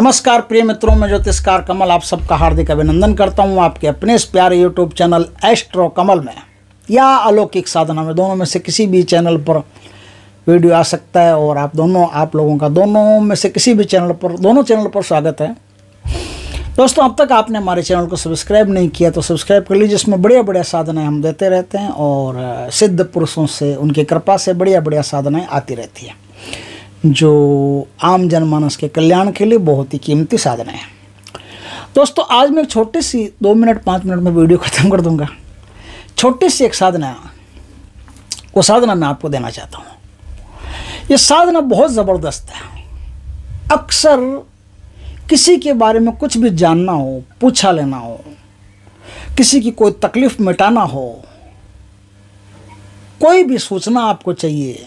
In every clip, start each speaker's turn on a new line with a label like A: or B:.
A: नमस्कार प्रिय मित्रों में ज्योतिषकार कमल आप सबका हार्दिक अभिनंदन करता हूँ आपके अपने इस प्यारे यूट्यूब चैनल एस्ट्रो कमल में या अलौकिक साधना में दोनों में से किसी भी चैनल पर वीडियो आ सकता है और आप दोनों आप लोगों का दोनों में से किसी भी चैनल पर दोनों चैनल पर स्वागत है दोस्तों अब तक आपने हमारे चैनल को सब्सक्राइब नहीं किया तो सब्सक्राइब कर लीजिए जिसमें बढ़िया बढ़िया साधनाएं हम देते रहते हैं और सिद्ध पुरुषों से उनकी कृपा से बढ़िया बढ़िया साधनाएं आती रहती हैं जो आम जनमानस के कल्याण के लिए बहुत ही कीमती साधन है दोस्तों आज मैं एक छोटी सी दो मिनट पाँच मिनट में वीडियो ख़त्म कर दूंगा छोटी सी एक साधना वो साधना मैं आपको देना चाहता हूँ ये साधना बहुत ज़बरदस्त है अक्सर किसी के बारे में कुछ भी जानना हो पूछा लेना हो किसी की कोई तकलीफ़ मिटाना हो कोई भी सूचना आपको चाहिए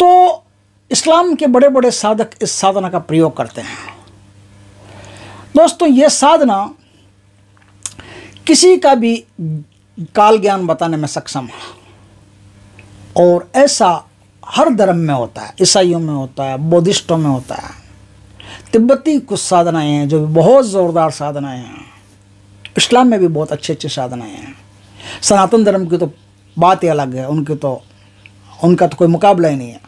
A: तो इस्लाम के बड़े बड़े साधक इस साधना का प्रयोग करते हैं दोस्तों ये साधना किसी का भी काल ज्ञान बताने में सक्षम है और ऐसा हर धर्म में होता है ईसाइयों में होता है बौद्धिस्टों में होता है तिब्बती कुछ साधनाएं हैं जो बहुत ज़ोरदार साधनाएं हैं इस्लाम में भी बहुत अच्छे अच्छे साधनाएं हैं सनातन धर्म की तो बात ही अलग है उनकी तो उनका तो कोई मुकाबला ही नहीं है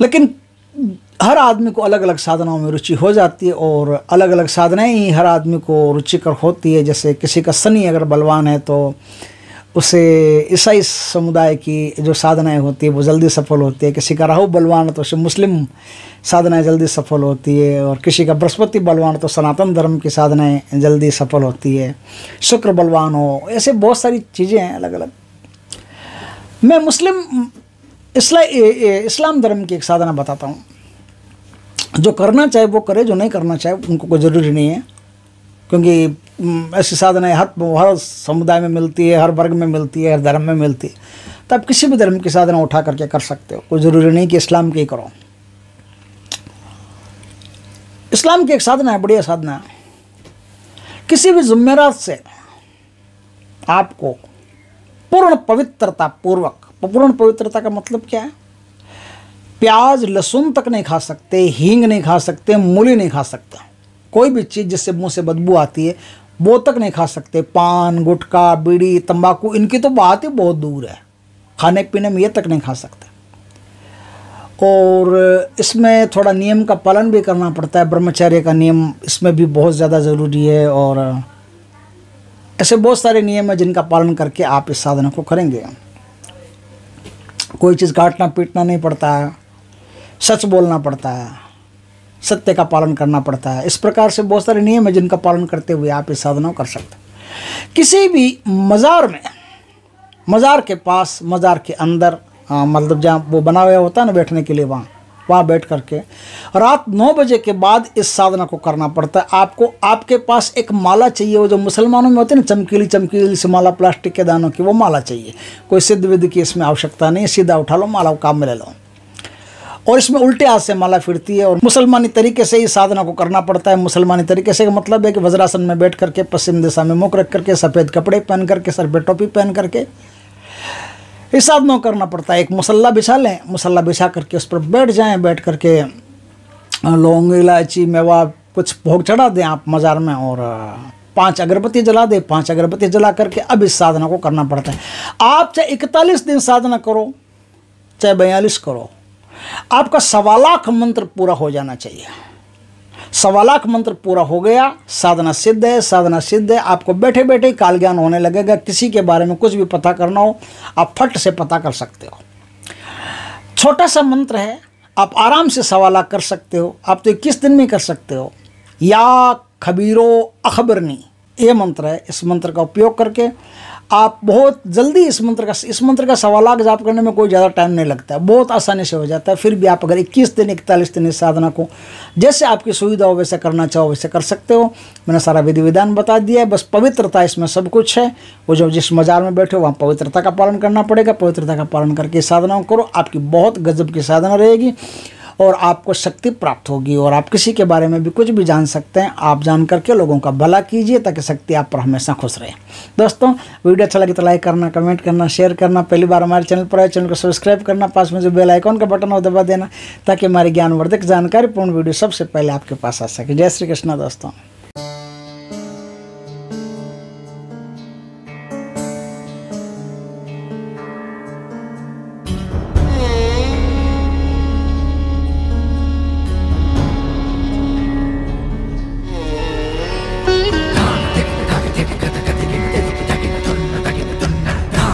A: लेकिन हर आदमी को अलग अलग साधनाओं में रुचि हो जाती है और अलग अलग साधनाएं ही हर आदमी को रुचिकर होती है जैसे किसी का सनी अगर बलवान है तो उसे ईसाई समुदाय की जो साधनाएं होती है वो जल्दी सफल होती है किसी का राहु बलवान है तो उसे मुस्लिम साधनाएं जल्दी सफल होती है और किसी का बृहस्पति बलवान तो सनातन धर्म की साधनाएं जल्दी सफल होती है शुक्र बलवान हो ऐसे बहुत सारी चीज़ें हैं अलग अलग मैं मुस्लिम इसला इस्लाम धर्म की एक साधना बताता हूँ जो करना चाहे वो करे जो नहीं करना चाहे उनको कोई ज़रूरी नहीं है क्योंकि हम्म, ऐसी साधनाएं हर हर समुदाय में मिलती है हर वर्ग में मिलती है हर धर्म में मिलती है तो आप किसी भी धर्म की साधना उठा करके कर सकते हो कोई ज़रूरी नहीं कि इस्लाम की करो इस्लाम की एक साधना है बढ़िया साधना है किसी भी जुम्मेरात से आपको पूर्ण पवित्रता पूर्वक पूर्ण पवित्रता का मतलब क्या है प्याज लहसुन तक नहीं खा सकते हींग नहीं खा सकते मूली नहीं खा सकते कोई भी चीज़ जिससे मुंह से बदबू आती है वो तक नहीं खा सकते पान गुटखा बीड़ी तंबाकू इनकी तो बात ही बहुत दूर है खाने पीने में ये तक नहीं खा सकते और इसमें थोड़ा नियम का पालन भी करना पड़ता है ब्रह्मचर्य का नियम इसमें भी बहुत ज़्यादा ज़रूरी है और ऐसे बहुत सारे नियम हैं जिनका पालन करके आप इस साधना को करेंगे कोई चीज़ काटना पीटना नहीं पड़ता है सच बोलना पड़ता है सत्य का पालन करना पड़ता है इस प्रकार से बहुत सारे नियम है जिनका पालन करते हुए आप ये साधना कर सकते किसी भी मज़ार में मज़ार के पास मज़ार के अंदर हाँ, मतलब जहाँ वो बना हुआ होता है ना बैठने के लिए वहाँ वहाँ बैठ करके रात नौ बजे के बाद इस साधना को करना पड़ता है आपको आपके पास एक माला चाहिए वो जो मुसलमानों में होती है ना चमकीली चमकीली सी माला प्लास्टिक के दानों की वो माला चाहिए कोई सिद्ध विद्ध की इसमें आवश्यकता नहीं सीधा उठा लो माला काम में ले लो और इसमें उल्टे हाथ से माला फिरती है और मुसलमानी तरीके से ही साधना को करना पड़ता है मुसलमानी तरीके से मतलब है कि वज्रासन में बैठ करके पश्चिम दिशा में मुख रख करके सफ़ेद कपड़े पहन करके सर पे टोपी पहन करके हिसाब नो करना पड़ता है एक मसल्ला बिछा लें मसल्ला बिछा करके उस पर बैठ जाएं बैठ करके लौंग इलायची मेवा कुछ भोग चढ़ा दें आप मज़ार में और पांच अगरबत्ती जला दें पांच अगरबत्ती जला करके अब इस साधना को करना पड़ता है आप चाहे इकतालीस दिन साधना करो चाहे बयालीस करो आपका सवा लाख मंत्र पूरा हो जाना चाहिए सवा लाख मंत्र पूरा हो गया साधना सिद्ध है साधना सिद्ध है आपको बैठे बैठे काल ज्ञान होने लगेगा किसी के बारे में कुछ भी पता करना हो आप फट से पता कर सकते हो छोटा सा मंत्र है आप आराम से सवा लाख कर सकते हो आप तो किस दिन में कर सकते हो या खबीरो अखबरनी ये मंत्र है इस मंत्र का उपयोग करके आप बहुत जल्दी इस मंत्र का इस मंत्र का सवालाग जाप करने में कोई ज़्यादा टाइम नहीं लगता है बहुत आसानी से हो जाता है फिर भी आप अगर 21 दिन इकतालीस दिन इस साधना को जैसे आपकी सुविधा हो वैसे करना चाहो वैसे कर सकते हो मैंने सारा विधि विधान बता दिया है बस पवित्रता इसमें सब कुछ है वो जो जिस मज़ार में बैठे हो वहाँ पवित्रता का पालन करना पड़ेगा पवित्रता का पालन करके साधनाओं करो आपकी बहुत गजब की साधना रहेगी और आपको शक्ति प्राप्त होगी और आप किसी के बारे में भी कुछ भी जान सकते हैं आप जान करके लोगों का भला कीजिए ताकि शक्ति आप पर हमेशा खुश रहे दोस्तों वीडियो अच्छा लगे तो लाइक करना कमेंट करना शेयर करना पहली बार हमारे चैनल पर आए चैनल को सब्सक्राइब करना पास में जो बेल आइकॉन का बटन हो दबा देना ताकि हमारी ज्ञानवर्धक जानकारी पूर्ण वीडियो सबसे पहले आपके पास आ सके जय श्री कृष्णा दोस्तों